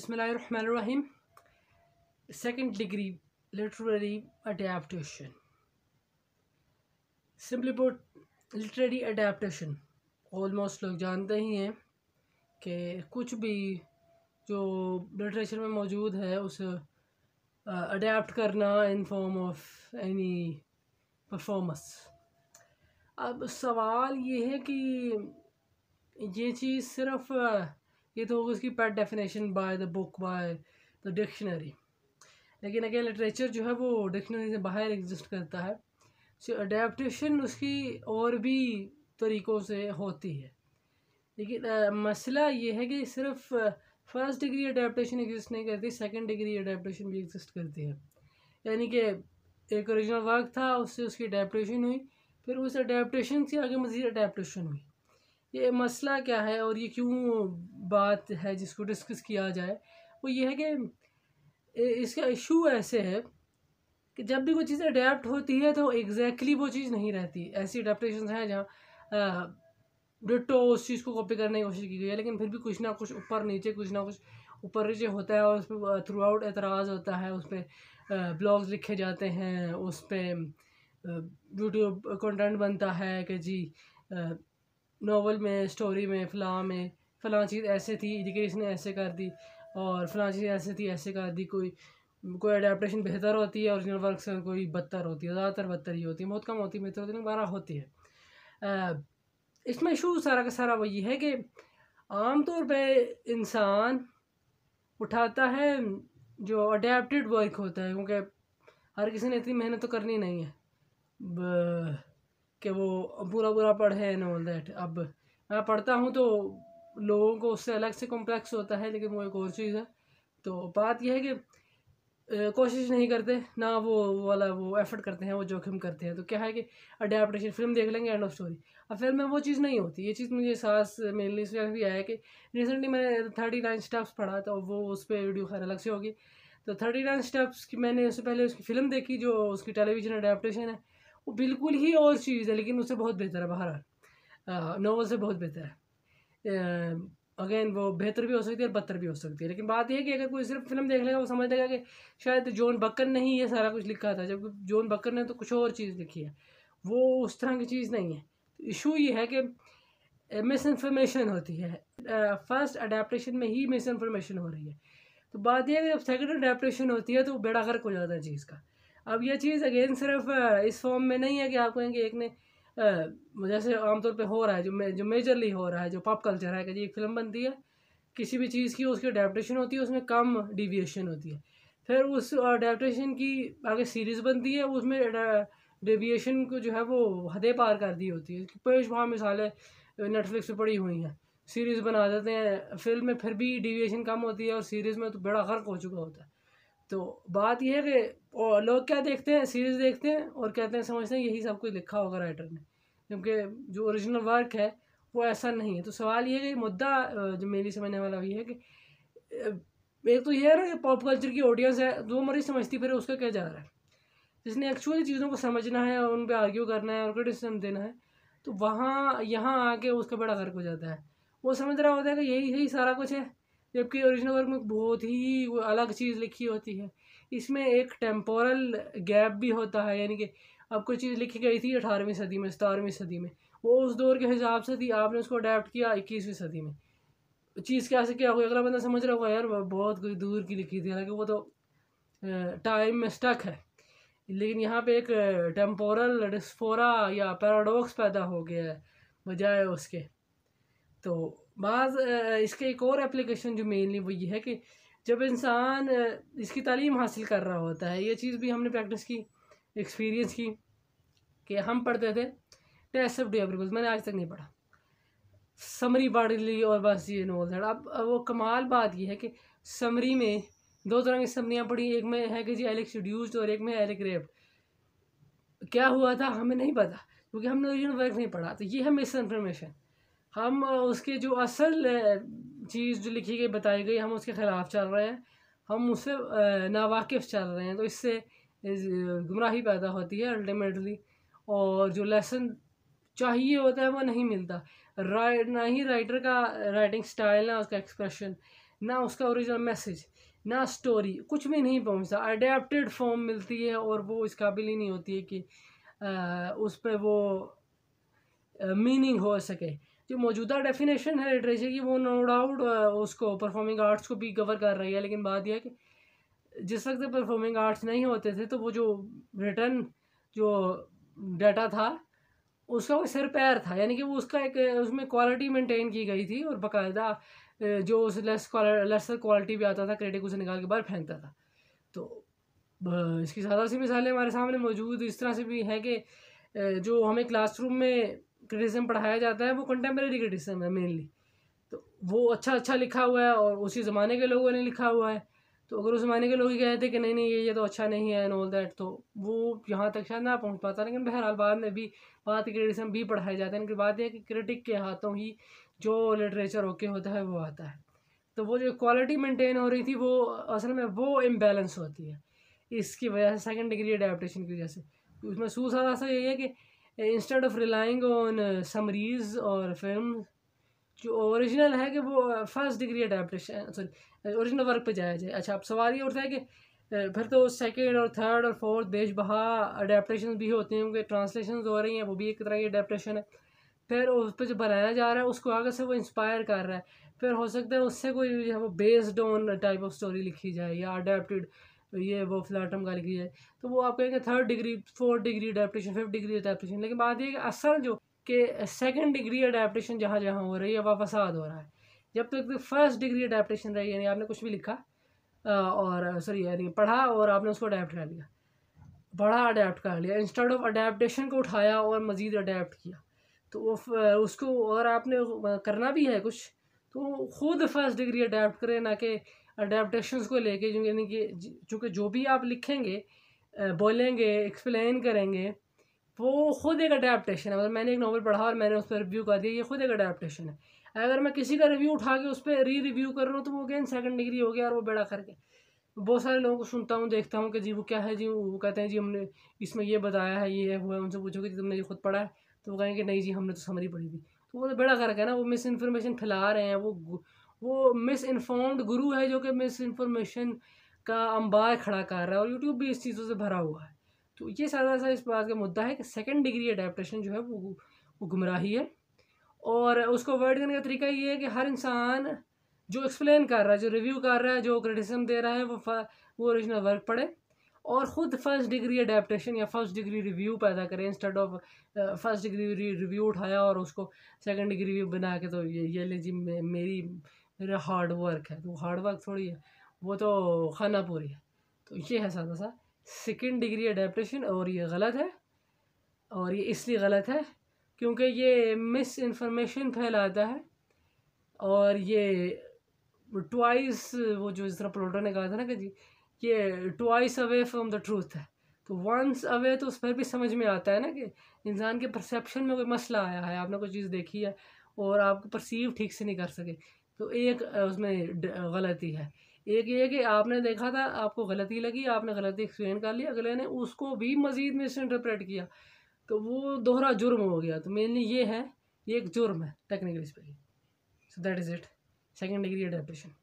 बसमीम second degree literary adaptation simply but literary adaptation almost लोग जानते ही हैं कि कुछ भी जो लिटरेचर में मौजूद है उसे अडेप्ट करना in form of any performance अब सवाल ये है कि ये चीज़ सिर्फ़ ये तो होगी उसकी pat definition by the book by the dictionary लेकिन अगेन लिटरेचर जो है वो डिक्शनरी से बाहर एग्जिस्ट करता है सो so, अडेप्टशन उसकी और भी तरीक़ों से होती है लेकिन uh, मसला ये है कि सिर्फ फर्स्ट डिग्री अडेप्टशन एग्जिस्ट नहीं करती सेकेंड डिग्री अडेप्टशन भी एग्जिस्ट करती है यानी कि एक ओरिजिनल वर्क था उससे उसकी अडेप्टशन हुई फिर उस अडेप्टशन से आगे मज़ीद अडेप्टशन हुई कि मसला क्या है और ये क्यों बात है जिसको डिस्कस किया जाए वो ये है कि इसका इशू ऐसे है कि जब भी कोई चीज़ अडेप्ट होती है तो एग्जैक्टली exactly वो चीज़ नहीं रहती ऐसी अडेप्टशन हैं जहाँ डिटो उस चीज़ को कॉपी करने की कोशिश की गई है लेकिन फिर भी कुछ ना कुछ ऊपर नीचे कुछ ना कुछ ऊपर नीचे होता है और उस पर थ्रू आउट एतराज़ होता है उस पर ब्लॉग्स लिखे जाते हैं उस पर यूट्यूब कंटेंट बनता है कि जी नावल में स्टोरी में फ़लाँ में फ़लाँ चीज़ ऐसे थी एजुकेशन ऐसे कर दी और फ़लाँ चीज़ ऐसे थी ऐसे कर दी कोई कोई अडेप्टशन बेहतर होती है औरिजिनल वर्क से कोई बदतर होती है ज़्यादातर बदतर ही होती है बहुत कम होती है बेहतर तो होती है बारह होती है इसमें इशू सारा का सारा वही है कि आम तौर पर इंसान उठाता है जो अडेप्टड वर्क होता है क्योंकि हर किसी ने इतनी मेहनत तो करनी नहीं है कि वो बुरा बुरा पढ़े एंड ऑल दैट अब मैं पढ़ता हूँ तो लोगों को उससे अलग से कॉम्प्लेक्स होता है लेकिन वो एक और चीज़ है तो बात यह है कि कोशिश नहीं करते ना वो वाला वो एफर्ट करते हैं वो जोखिम करते हैं तो क्या है कि अडेप्टशन फिल्म देख लेंगे एंड ऑफ स्टोरी अब फिल्म में वो चीज़ नहीं होती ये चीज़ मुझे सास मेनली इस भी आया कि रिसेंटली मैंने थर्टी नाइन स्टेप्स पढ़ा तो वो उस पर वीडियो खैर अलग से होगी तो थर्टी नाइन स्टेप्स की मैंने उससे पहले उसकी फ़िल्म देखी जो उसकी टेलीविज़न अडेप्टशन है वो बिल्कुल ही और चीज़ है लेकिन उससे बहुत बेहतर है बाहर नावल से बहुत बेहतर है अगेन वो बेहतर भी हो सकती है और बदतर भी हो सकती है लेकिन बात यह है कि अगर कोई सिर्फ फिल्म देख लेगा वो समझ लेगा कि शायद जॉन बक्कर ने ही ये सारा कुछ लिखा था जब जॉन बक्कर ने तो कुछ और चीज़ लिखी है वो उस तरह की चीज़ नहीं है इशू ये है कि मिस इन्फॉर्मेशन होती है फर्स्ट अडेप्टशन में ही मिस इन्फॉर्मेशन हो रही है तो बात यह है कि जब सेकेंड अडेप्टशन होती है तो बेड़ा गर्क हो जाता है चीज़ का अब यह चीज़ अगेन सिर्फ इस फॉर्म में नहीं है कि आप कहेंगे एक ने जैसे आमतौर पे हो रहा है जो जो मेजरली हो रहा है जो पॉप कल्चर है कि जी एक फिल्म बनती है किसी भी चीज़ की उसकी अडेप्टशन होती है उसमें कम डिविएशन होती है फिर उस अडेप्टशन की आगे सीरीज़ बनती है उसमें डिविएशन को जो है वो हदें पार कर दी होती है पेश वहाँ मिसालें नेटफ्लिक्स पर पड़ी हुई हैं सीरीज़ बना देते हैं फिल्म में फिर भी डिविएशन कम होती है और सीरीज़ में तो बड़ा गर्क हो चुका होता है तो बात यह है कि लोग क्या देखते हैं सीरीज़ देखते हैं और कहते हैं समझते हैं यही सब कुछ लिखा होगा राइटर ने क्योंकि जो ओरिजिनल वर्क है वो ऐसा नहीं है तो सवाल ये है कि मुद्दा जो मेरी समझने वाला भी है कि एक तो ये है ना कि पॉप कल्चर की ऑडियंस है जो मरी समझती फिर उसका क्या जा रहा है जिसने एक्चुअली चीज़ों को समझना है और उन पर आर्ग्यू करना है और क्रिटिसिज्म देना है तो वहाँ यहाँ आके उसका बड़ा गर्क हो जाता है वो समझ रहा होता है कि यही यही सारा कुछ है जबकि ओरिजिनल वर्क में बहुत ही अलग चीज़ लिखी होती है इसमें एक टेम्पोरल गैप भी होता है यानी कि अब कोई चीज़ लिखी गई थी अठारहवीं सदी में सतारहवीं सदी में वो उस दौर के हिसाब से थी आपने उसको अडेप्ट किया इक्कीसवीं सदी में चीज़ कैसे क्या हुई अगला बंदा समझ रहा होगा यार बहुत कुछ दूर की लिखी थी हालांकि वो तो टाइम में स्टक है लेकिन यहाँ पे एक टेम्पोरल डिस्फोरा या पैराडॉक्स पैदा हो गया है बजाय उसके तो बाज़ इसके एक और एप्लीकेशन जो मेनली वो ये है कि जब इंसान इसकी तालीम हासिल कर रहा होता है ये चीज़ भी हमने प्रैक्टिस की एक्सपीरियंस की कि हम पढ़ते थे टेस्ट ऑफ डेब्रिकल्स मैंने आज तक नहीं पढ़ा समरी पढ़ ली और बस ये नोल है अब वो कमाल बात ये है कि समरी में दो तरह की समरियाँ पढ़ी एक में है कि जी एलिक शड्यूज और एक में एलिक रेप क्या हुआ था हमें नहीं पता क्योंकि हमने ओरिजिनल तो वर्क नहीं पढ़ा तो ये है मिस इन्फॉर्मेशन हम उसके जो असल चीज़ जो लिखी गई बताई गई हम उसके ख़िलाफ़ चल रहे हैं हम उससे नावाकिफ़ चल रहे हैं तो इससे गुमराही पैदा होती है अल्टीमेटली और जो लेसन चाहिए होता है वो नहीं मिलता राइट ना ही राइटर का राइटिंग स्टाइल ना उसका एक्सप्रेशन ना उसका ओरिजिनल मैसेज ना स्टोरी कुछ भी नहीं पहुंचता अडेप्टेड फॉर्म मिलती है और वो इस काबिल ही नहीं होती है कि आ, उस पर वो मीनिंग हो सके जो मौजूदा डेफिनेशन है लिटरेचर की वो नो डाउट उसको परफॉर्मिंग आर्ट्स को भी कवर कर रही है लेकिन बात यह है कि जिस वक्त परफॉर्मिंग आर्ट्स नहीं होते थे तो वो जो रिटर्न जो डाटा था उसका कोई सिर पैर था यानी कि वो उसका एक उसमें क्वालिटी मेंटेन की गई थी और बाकायदा जो उस लेस लेसर क्वालिटी भी आता था क्रेडिट उसे निकाल के बाहर फेंकता था तो इसकी ज़्यादा सी मिसालें हमारे सामने मौजूद इस तरह से भी हैं कि जो हमें क्लासरूम में क्रिटिसिज्म पढ़ाया जाता है वो कंटेम्प्रेरी क्रिटिसिज्म है मेनली तो वो अच्छा अच्छा लिखा हुआ है और उसी ज़माने के लोगों ने लिखा हुआ है तो अगर उस ज़माने के लोग ही कहते कि नहीं नहीं ये ये तो अच्छा नहीं है एंड ऑल दैट तो वो यहाँ तक शायद ना पहुँच पाता लेकिन बहरहाल बाद में भी बात क्रिटिसिज्म भी पढ़ाए जाते हैं इनकी बात यह है कि क्रिटिक के हाथों ही जो लिटरेचर ओके होता है वो आता है तो वो जो क्वालिटी मेंटेन हो रही थी वो असल में वो इम्बेलेंस होती है इसकी वजह से सेकेंड डिग्री अडेप्टशन की वजह से उसमें सूसादा सा यही है कि instead of relying on summaries और फिल्म जो ओरिजिनल है कि वो first degree adaptation sorry original work पे जाया जाए अच्छा अब सवाल ये उठता है कि uh, फिर तो सेकेंड और थर्ड और फोर्थ बेश बहा अडेप्टशन भी होते हैं क्योंकि ट्रांसलेशन हो रही हैं वो भी एक तरह की अडेप्टशन है फिर उस पर जो बनाया जा रहा है उसको आगे से वो इंस्पायर कर रहा है फिर हो सकता है उससे कोई जो है वो based on type of story लिखी जाए या अडेप्टड तो ये वो फ्लाटम का लिखी जाए तो वो आप कहेंगे third degree fourth degree adaptation fifth degree adaptation लेकिन बात यह कि असल जो कि सेकेंड डिग्री अडेप्टेशन जहाँ जहाँ हो रही है वह फसाद हो रहा है जब तक तो फर्स्ट डिग्री अडेप्टेशन रही यानी आपने कुछ भी लिखा और सॉरी यानी पढ़ा और आपने उसको अडेप्ट कर लिया बड़ा अडेप्ट कर लिया इंस्टेड ऑफ अडेप्टेशन को उठाया और मज़ीद अडेप्ट किया तो उसको और आपने करना भी है कुछ तो खुद फर्स्ट डिग्री अडेप्ट करें ना कि अडेप्टशन को लेके यानी कि चूँकि जो भी आप लिखेंगे बोलेंगे एक्सप्लेन करेंगे वो खुद एक अडेप्टशन है मतलब मैंने एक नावल पढ़ा और मैंने उस पर रिव्यू कर दिया ये खुद एक अडेप्टशन है अगर मैं किसी का रिव्यू उठा के उस पर री रिव्यू कर रहा हूँ तो वो अगेन सेकंड डिग्री हो गया और वो बेड़ा करके बहुत सारे लोगों को सुनता हूँ देखता हूँ कि जी वो क्या है जी वो कहते हैं जी हमने इसमें ये बताया है ये है हुआ है उनसे पूछो कि तुमने ये खुद पढ़ा है तो वो कहेंगे नहीं जी हमने तो समरी पढ़ी थी तो वो तो बेड़ा करके ना वो मिस इन्फॉर्मेशन फैला रहे हैं वो वो मिस इन्फॉर्म्ड गुरु है जो कि मिस इन्फॉर्मेशन का अंबार खड़ा कर रहा है और यूट्यूब भी इस चीज़ों से भरा हुआ है तो ये सारा सा इस बात का मुद्दा है कि सेकेंड डिग्री अडेप्टशन जो है वो वो गुमराही है और उसको अवॉइड करने का तरीका ये है कि हर इंसान जो एक्सप्लेन कर रहा है जो रिव्यू कर रहा है जो क्रिटिसम दे रहा है वो वो ओरिजिनल वर्क पढ़े और ख़ुद फर्स्ट डिग्री अडेप्टशन या फर्स्ट डिग्री रिव्यू पैदा करें instead of first degree review उठाया और उसको सेकंड डिग्री रिव्यू बना के तो ये ये ले जी मेरी मेरा हार्ड वर्क है तो हार्ड वर्क थोड़ी है वो तो खाना पूरी है तो ये है सादा सा सेकेंड डिग्री अडेप्टशन और ये गलत है और ये इसलिए गलत है क्योंकि ये मिस इन्फॉर्मेशन फैलाता है और ये ट्वाइस वो जो इस तरह प्लोटो ने कहा था ना कि जी ये twice away from the truth है तो वंस अवे तो उस पर भी समझ में आता है ना कि इंसान के परसेप्शन में कोई मसला आया है आपने कोई चीज़ देखी है और आपको परसीव ठीक से नहीं कर सके तो एक उसमें गलती है एक ये कि आपने देखा था आपको गलती लगी आपने गलती एक्सप्लेन कर ली अगले ने उसको भी मज़ीद में इंटरप्रेट किया तो वो दोहरा जुर्म हो गया तो मेनली ये है ये एक जुर्म है technically speaking so that is it second degree adaptation